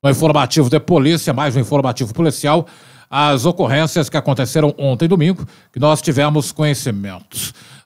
No informativo de polícia, mais um informativo policial, as ocorrências que aconteceram ontem domingo, que nós tivemos conhecimento.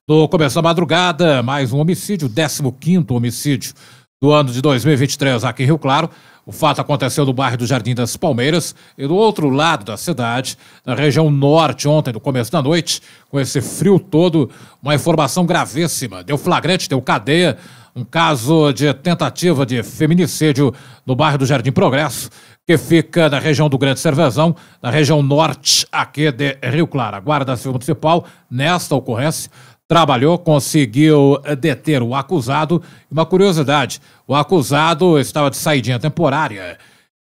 No começo da madrugada, mais um homicídio, 15 homicídio do ano de 2023 aqui em Rio Claro. O fato aconteceu no bairro do Jardim das Palmeiras e do outro lado da cidade, na região norte, ontem, no começo da noite, com esse frio todo, uma informação gravíssima. Deu flagrante, deu cadeia um caso de tentativa de feminicídio no bairro do Jardim Progresso, que fica na região do Grande Cervezão, na região norte aqui de Rio Claro. A Guarda Civil Municipal, nesta ocorrência, trabalhou, conseguiu deter o acusado. Uma curiosidade: o acusado estava de saída temporária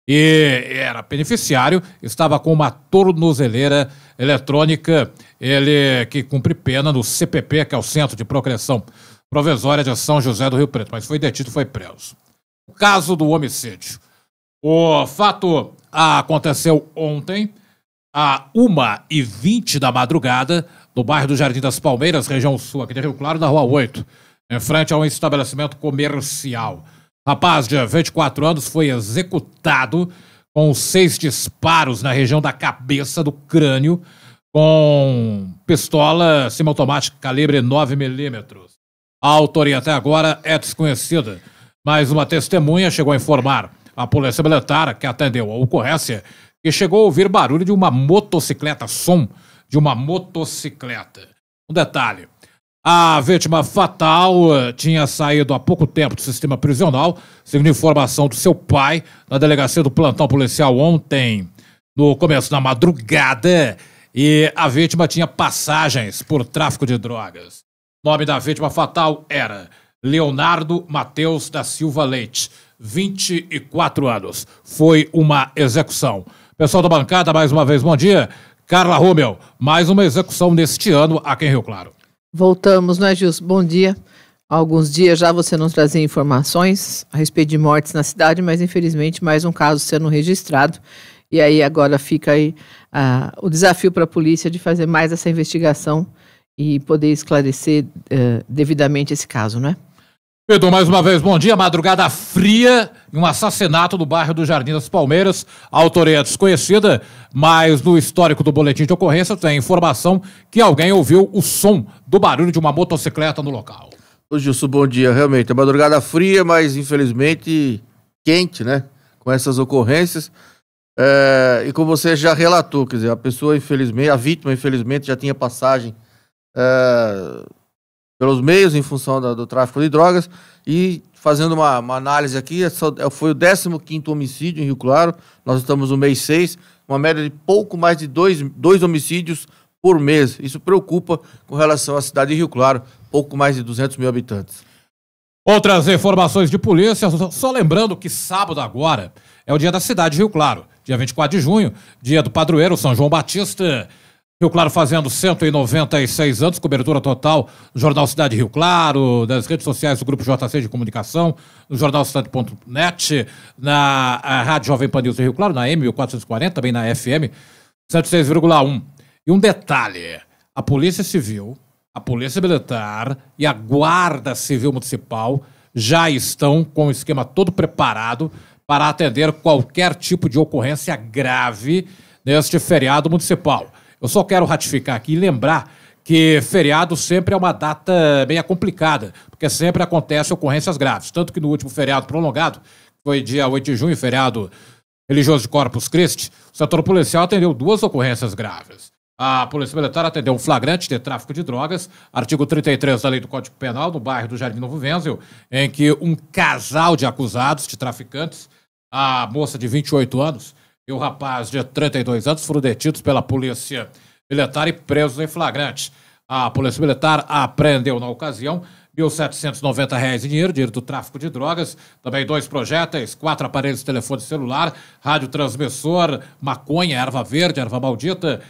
e era beneficiário, estava com uma tornozeleira eletrônica, ele que cumpre pena no CPP, que é o Centro de progressão provisória de São José do Rio Preto, mas foi detido e foi preso. O caso do homicídio. O fato ah, aconteceu ontem, a 1h20 da madrugada, no bairro do Jardim das Palmeiras, região sul, aqui de Rio Claro, na rua 8, em frente a um estabelecimento comercial. Rapaz de 24 anos foi executado com seis disparos na região da cabeça, do crânio, com pistola semiautomática calibre 9 milímetros. A autoria até agora é desconhecida, mas uma testemunha chegou a informar a polícia militar que atendeu a ocorrência que chegou a ouvir barulho de uma motocicleta, som de uma motocicleta. Um detalhe: a vítima fatal eh, tinha saído há pouco tempo do sistema prisional, segundo informação do seu pai, na delegacia do plantão policial ontem, no começo da madrugada, e a vítima tinha passagens por tráfico de drogas. Nome da vítima fatal era Leonardo Mateus da Silva Leite, 24 anos. Foi uma execução. Pessoal da bancada, mais uma vez, bom dia. Carla Rumel, mais uma execução neste ano aqui em Rio Claro. Voltamos, não é, Gilson? Bom dia. Há alguns dias já você nos trazia informações a respeito de mortes na cidade, mas infelizmente mais um caso sendo registrado. E aí agora fica aí ah, o desafio para a polícia de fazer mais essa investigação e poder esclarecer uh, devidamente esse caso, não é? Pedro, mais uma vez, bom dia. Madrugada fria um assassinato no bairro do Jardim das Palmeiras. A autoria é desconhecida, mas no histórico do boletim de ocorrência tem informação que alguém ouviu o som do barulho de uma motocicleta no local. Ô Gilson, bom dia. Realmente, é madrugada fria, mas infelizmente quente, né? Com essas ocorrências. É... E como você já relatou, quer dizer, a pessoa, infelizmente, a vítima, infelizmente, já tinha passagem é, pelos meios em função da, do tráfico de drogas. E fazendo uma, uma análise aqui, essa, é é, foi o 15 homicídio em Rio Claro, nós estamos no mês 6, uma média de pouco mais de dois, dois homicídios por mês. Isso preocupa com relação à cidade de Rio Claro, pouco mais de 200 mil habitantes. Outras informações de polícia, só lembrando que sábado agora é o dia da cidade de Rio Claro, dia 24 de junho, dia do padroeiro São João Batista. Rio Claro fazendo 196 anos, cobertura total no Jornal Cidade Rio Claro, das redes sociais do Grupo JC de Comunicação, no Jornal Cidade.net, na Rádio Jovem Pan News Rio Claro, na M1440, também na FM 106,1. E um detalhe: a Polícia Civil, a Polícia Militar e a Guarda Civil Municipal já estão com o esquema todo preparado para atender qualquer tipo de ocorrência grave neste feriado municipal. Eu só quero ratificar aqui e lembrar que feriado sempre é uma data meio complicada, porque sempre acontecem ocorrências graves. Tanto que no último feriado prolongado, foi dia 8 de junho, feriado religioso de Corpus Christi, o setor policial atendeu duas ocorrências graves. A Polícia Militar atendeu um flagrante de tráfico de drogas, artigo 33 da Lei do Código Penal, no bairro do Jardim Novo Venzel, em que um casal de acusados, de traficantes, a moça de 28 anos e o rapaz de 32 anos foram detidos pela polícia militar e presos em flagrante. A polícia militar apreendeu, na ocasião, R$ 1.790 em dinheiro, dinheiro do tráfico de drogas, também dois projéteis, quatro aparelhos de telefone celular, radiotransmissor, maconha, erva verde, erva maldita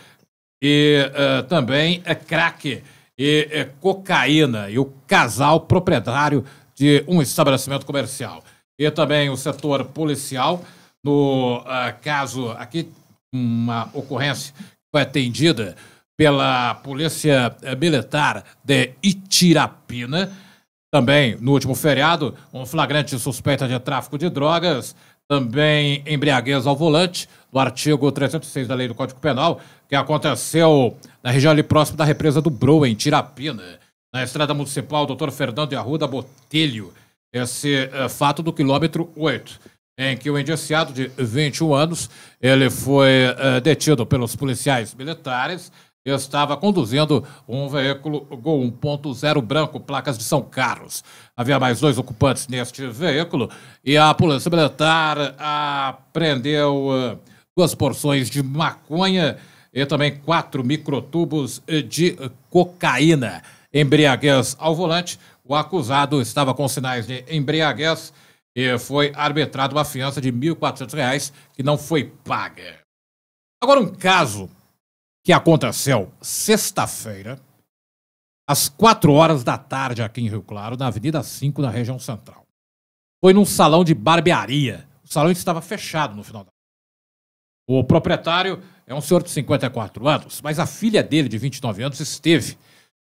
e uh, também é crack e eh, cocaína. E o casal proprietário de um estabelecimento comercial. E também o setor policial no uh, caso aqui, uma ocorrência foi atendida pela Polícia eh, Militar de Itirapina. Também, no último feriado, um flagrante suspeita de tráfico de drogas, também embriaguez ao volante, do artigo 306 da Lei do Código Penal, que aconteceu na região ali próxima da represa do Broa, em Tirapina, na estrada municipal Dr. Fernando de Arruda Botelho. Esse é, fato do quilômetro 8 em que o indiciado de 21 anos ele foi uh, detido pelos policiais militares e estava conduzindo um veículo Gol 1.0 branco, placas de São Carlos. Havia mais dois ocupantes neste veículo e a Polícia Militar apreendeu uh, duas porções de maconha e também quatro microtubos de cocaína. Embriaguez ao volante, o acusado estava com sinais de embriaguez e foi arbitrada uma fiança de R$ 1.400 que não foi paga. Agora, um caso que aconteceu sexta-feira, às 4 horas da tarde, aqui em Rio Claro, na Avenida 5, na região central. Foi num salão de barbearia. O salão estava fechado no final da O proprietário é um senhor de 54 anos, mas a filha dele, de 29 anos, esteve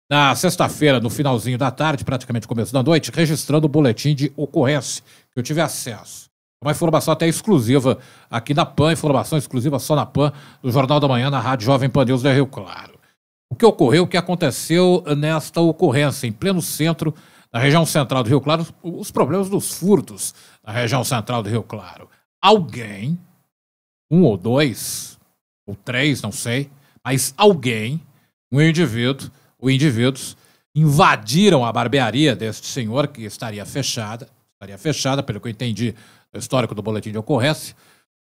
na sexta-feira, no finalzinho da tarde, praticamente começo da noite, registrando o boletim de ocorrência que eu tive acesso. É uma informação até exclusiva aqui da PAN, informação exclusiva só na PAN, do Jornal da Manhã, na Rádio Jovem Pan do Rio Claro. O que ocorreu, o que aconteceu nesta ocorrência, em pleno centro, na região central do Rio Claro, os problemas dos furtos na região central do Rio Claro. Alguém, um ou dois, ou três, não sei, mas alguém, um indivíduo, os indivíduos invadiram a barbearia deste senhor, que estaria fechada, estaria fechada, pelo que eu entendi do histórico do boletim de ocorrência,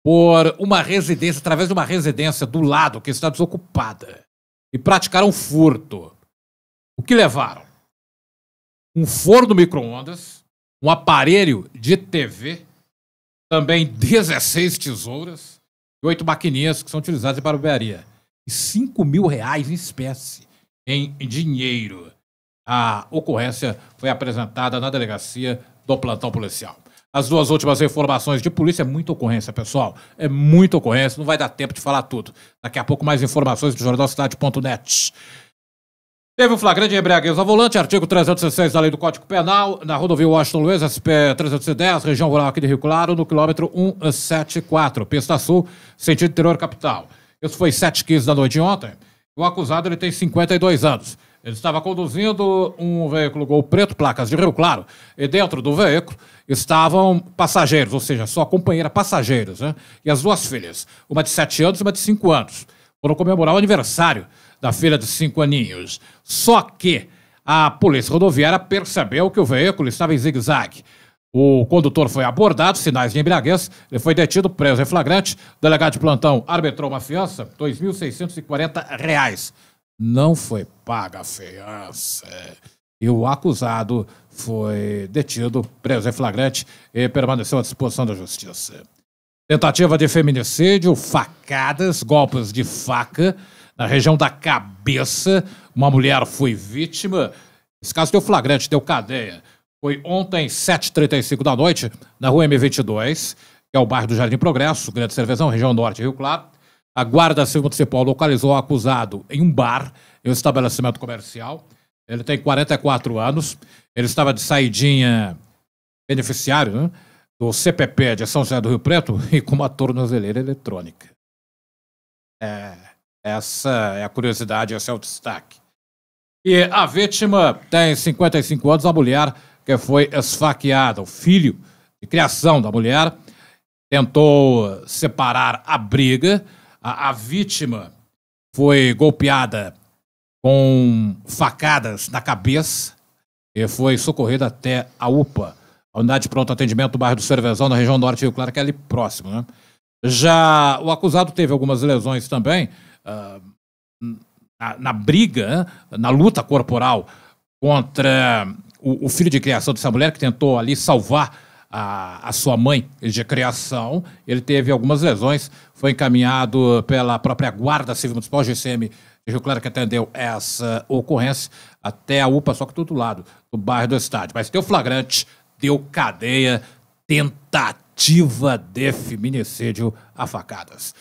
por uma residência, através de uma residência do lado que está desocupada, e praticaram furto. O que levaram? Um forno micro-ondas, um aparelho de TV, também 16 tesouras e oito maquininhas que são utilizadas em barbearia. E 5 mil reais em espécie em dinheiro. A ocorrência foi apresentada na delegacia do plantão policial. As duas últimas informações de polícia é muita ocorrência, pessoal. É muita ocorrência, não vai dar tempo de falar tudo. Daqui a pouco mais informações do Jornal Cidade.net. Teve um flagrante de embriaguez ao volante, artigo 306 da Lei do Código Penal, na rodovia Washington Luiz, SP 310, região rural aqui de Rio Claro, no quilômetro 174, pista sul, sentido interior capital. Isso foi 7h15 da noite de ontem. O acusado ele tem 52 anos. Ele estava conduzindo um veículo Gol Preto, placas de Rio Claro, e dentro do veículo estavam passageiros, ou seja, sua companheira passageiros, né? E as duas filhas, uma de 7 anos e uma de 5 anos. Foram comemorar o aniversário da filha de 5 aninhos. Só que a polícia rodoviária percebeu que o veículo estava em zigue-zague. O condutor foi abordado, sinais de embriaguez, ele foi detido, preso em flagrante. O delegado de plantão arbitrou uma fiança, R$ 2.640. Não foi paga a fiança. E o acusado foi detido, preso em flagrante e permaneceu à disposição da justiça. Tentativa de feminicídio, facadas, golpes de faca na região da cabeça. Uma mulher foi vítima. Esse caso deu flagrante, deu cadeia. Foi ontem, 7h35 da noite, na rua M22, que é o bairro do Jardim Progresso, Grande Cervezão, região norte, Rio Claro. A Guarda Civil Municipal localizou o acusado em um bar, em um estabelecimento comercial. Ele tem 44 anos. Ele estava de saidinha beneficiário né, do CPP de São José do Rio Preto e com uma tornozeleira eletrônica. É, essa é a curiosidade, esse é o destaque. E a vítima tem 55 anos, a mulher que foi esfaqueada. O filho de criação da mulher tentou separar a briga. A, a vítima foi golpeada com facadas na cabeça e foi socorrida até a UPA, a unidade de pronto atendimento do bairro do Cervezão, na região norte, Rio Claro, que é ali próximo. Né? Já o acusado teve algumas lesões também. Uh, na, na briga, na luta corporal contra o, o, filho de criação dessa mulher que tentou ali salvar a, a sua mãe de criação. Ele teve algumas lesões, foi encaminhado pela própria Guarda Civil Municipal, GCM Rio Claro, que atendeu essa ocorrência até a UPA, só que do outro lado, do bairro do estádio. Mas deu flagrante, deu cadeia, tentativa de feminicídio a facadas.